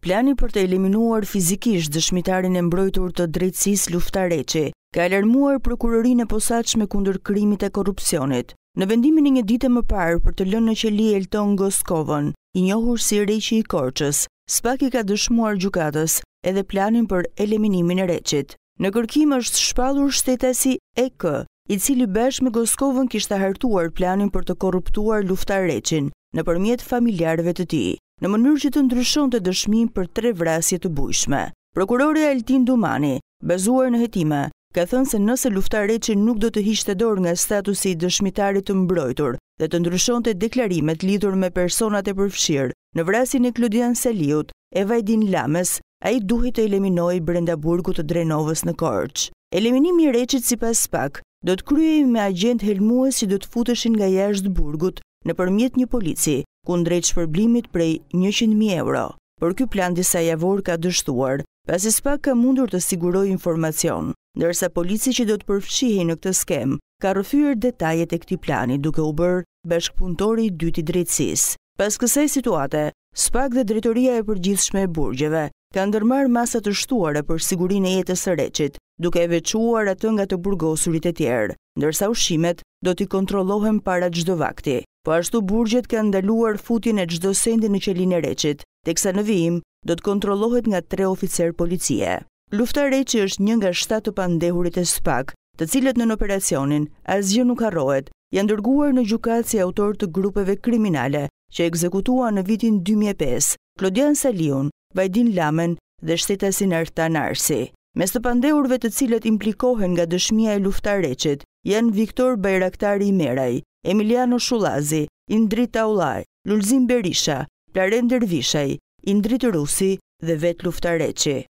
Plani për të eliminuar fizikisht dëshmitarin e mbrojtur të drejtsis luftareqe, ka alarmuar prokurorin e posaq me kundër krimit e korupcionit. Në vendimin një dite më parë për të lënë në që li e Goskovën, i njohur si reqi i korqës, spaki ka dëshmuar gjukatës edhe planin për eliminimin e reqit. Në kërkim është shpalur shtetasi e kë, i cili besh me Goskovën kishtë të hartuar planin për të korruptuar luftareqin në përmjet familjarëve të ti në mënyrë që të ndryshon të dëshmin për tre vrasje të bujshme. Prokurori Altin Dumani, bazuar në hetime, ka thënë se nëse luftare që nuk do të hishtë të dorë nga statusi dëshmitarit të mbrojtur dhe të ndryshon të deklarimet lidur me personat e përfshirë, në vrasin e Kludian Seliut, Evajdin Lames, a i duhet të eliminoj brenda burgu të drenovës në Korç. Eliminimi reqit si pas pak, do të kryej me agent helmuës që do të futëshin nga jashtë burgut në përmjet një polici, ku ndrejt shpërblimit prej 100.000 euro. Për kjo plan disa javor ka dështuar, pas e spak ka mundur të siguroj informacion, nërsa polici që do të përfëshihej në këtë skem, ka rëfyër detajet e këti plani duke u bërë bashkëpuntori dyti drejtsis. Pas kësaj situate, SPAK dhe Drejtoria e përgjithshme e burgjeve ka ndërmarë masat të shtuara për sigurin e jetës së reqit, duke e vequar atë nga të burgosurit e tjerë, ndërsa ushimet do t'i kontrolohen para gjdo vakti. Po ashtu burgjet kanë ndaluar futjen e gjdo sendi në qelin e reqit, teksa në vijim do të kontrolohet nga tre oficer policie. Lufta reqi është një nga shtatë të pandehurit e spak, të cilët në në operacionin, asgjë nuk harrohet, janë dërguar në gjukat si autor të grupeve kriminale që ekzekutua në vitin 2005, Klodian Salion, Vajdin Lamen dhe shtetasin Arta Narsi. Mes të pandehurve të cilët implikohen nga dëshmia e lufta reqit, janë Viktor Bajraktari Meraj, Emiliano Shulazi, Indrit Aulaj, Lulzim Berisha, Plarender Vishaj, Indrit Rusi dhe vet luftareqi.